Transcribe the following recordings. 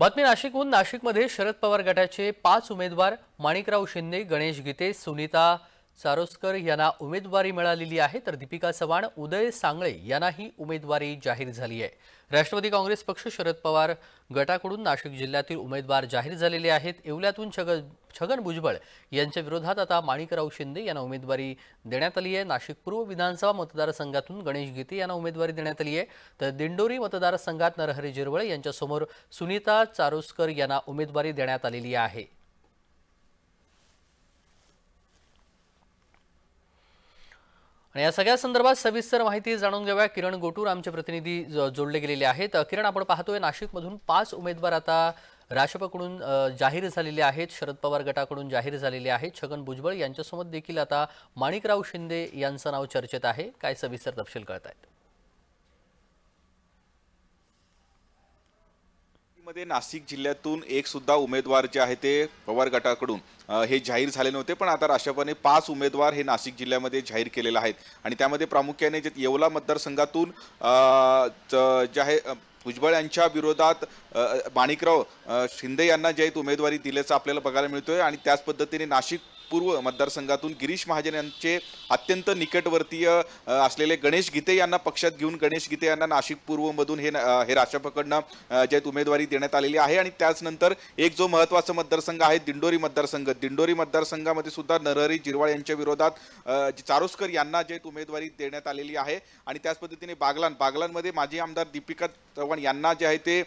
बातमी नाशिकहून नाशिकमध्ये शरद पवार गटाचे पाच उमेदवार माणिकराव शिंदे गणेश गीते सुनीता सारोस्कर यांना उमेदवारी मिळालेली आहे तर दीपिका चव्हाण उदय सांगळे यांनाही उमेदवारी जाहीर झाली आहे राष्ट्रवादी काँग्रेस पक्ष शरद पवार गटाकडून नाशिक जिल्ह्यातील उमेदवार जाहीर झालेले आहेत येवल्यातून छगन छगन भुजबळ यांच्या विरोधात आता माणिकराव शिंदे यांना उमेदवारी देण्यात आली आहे नाशिक पूर्व विधानसभा मतदारसंघातून गणेश गीते यांना उमेदवारी देण्यात आली आहे तर दिंडोरी मतदारसंघात नरहरी जिरवळे यांच्यासमोर सुनीता चारोस्कर यांना उमेदवारी देण्यात आलेली आहे आणि या सगळ्या संदर्भात सविस्तर माहिती जाणून घेऊया किरण गोटूर आमचे प्रतिनिधी जोडले गेलेले आहेत किरण आपण पाहतोय नाशिकमधून पाच उमेदवार आता राजपकडून जाहीर झालेले आहेत शरद पवार गटाकडून जाहीर झालेले आहेत छगन भुजबळ यांच्यासोबत देखील आता माणिकराव शिंदे यांचं नाव चर्चेत आहे काय सविस्तर तपशील कळत आहेत मध्ये नाशिक जिल्ह्यातून एक सुद्धा उमेदवार जे आहे ते पवार गटाकडून हे जाहीर झाले नव्हते पण आता राष्ट्रवादीने पाच उमेदवार हे नाशिक जिल्ह्यामध्ये जाहीर केलेले आहेत आणि त्यामध्ये प्रामुख्याने जे येवला मतदारसंघातून जे आहे भुजबळ यांच्या विरोधात माणिकराव शिंदे यांना जे उमेदवारी दिल्याचं आपल्याला बघायला मिळतोय आणि त्याच पद्धतीने नाशिक पूर्व मतदारसंघातून गिरीश महाजन यांचे अत्यंत निकटवर्तीय असलेले गणेश गीते यांना पक्षात घेऊन गणेश गीते यांना नाशिक पूर्वमधून हे हे राष्ट्रपकडनं जे उमेदवारी देण्यात आलेली आहे आणि त्याचनंतर एक जो महत्वाचा मतदारसंघ आहे दिंडोरी मतदारसंघ दिंडोरी मतदारसंघामध्ये सुद्धा नरहरी जिरवाळ यांच्या विरोधात चारोस्कर यांना जे उमेदवारी देण्यात आलेली आहे आणि त्याच पद्धतीने बागलान बागलानमध्ये माजी आमदार दीपिका चव्हाण यांना जे आहे ते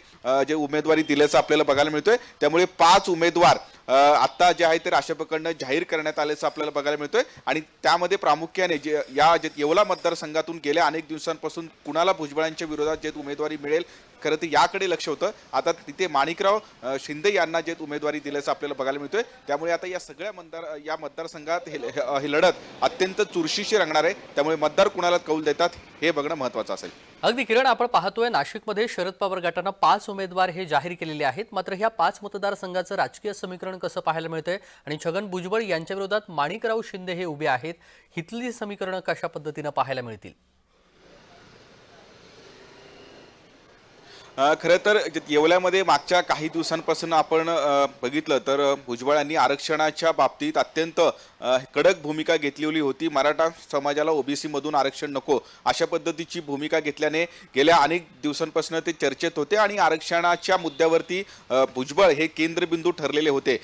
जे उमेदवारी दिल्याचं आपल्याला बघायला मिळतोय त्यामुळे पाच उमेदवार आत्ता जे आहे ते राष्ट्रपकडनं जाहीर करण्यात आल्याचं आपल्याला बघायला मिळतोय आणि त्यामध्ये प्रामुख्याने जे या जे येवला मतदारसंघातून गेल्या अनेक दिवसांपासून कुणाला भुजबळांच्या विरोधात जे उमेदवारी मिळेल खरं तर याकडे लक्ष होतं आता तिथे माणिकराव शिंदे यांना जे उमेदवारी दिल्याचं आपल्याला बघायला मिळतोय त्यामुळे आता या सगळ्या मतदार या मतदारसंघात हे लढत अत्यंत चुरशीशी रंगणार आहे त्यामुळे मतदार कुणाला कौल देतात हे बघणं महत्त्वाचं असेल अगदी किरण आपण पाहतोय नाशिकमध्ये शरद पवार गटानं पाच उमेदवार हे जाहीर केलेले आहेत मात्र ह्या पाच मतदारसंघाचं राजकीय समीकरण कसं पाहायला मिळतंय आणि छगन भुजबळ यांच्याविरोधात माणिकराव शिंदे हे उभे आहेत हितली समीकरणं कशा पद्धतीनं पाहायला मिळतील खरं तर येवल्यामध्ये मागच्या काही दिवसांपासून आपण बघितलं तर यांनी आरक्षणाच्या बाबतीत अत्यंत कडक भूमिका घेतलेली होती मराठा समाजाला ओबीसीमधून आरक्षण नको अशा पद्धतीची भूमिका घेतल्याने गेल्या अनेक दिवसांपासून ते चर्चेत होते आणि आरक्षणाच्या मुद्द्यावरती भुजबळ हे केंद्रबिंदू ठरलेले होते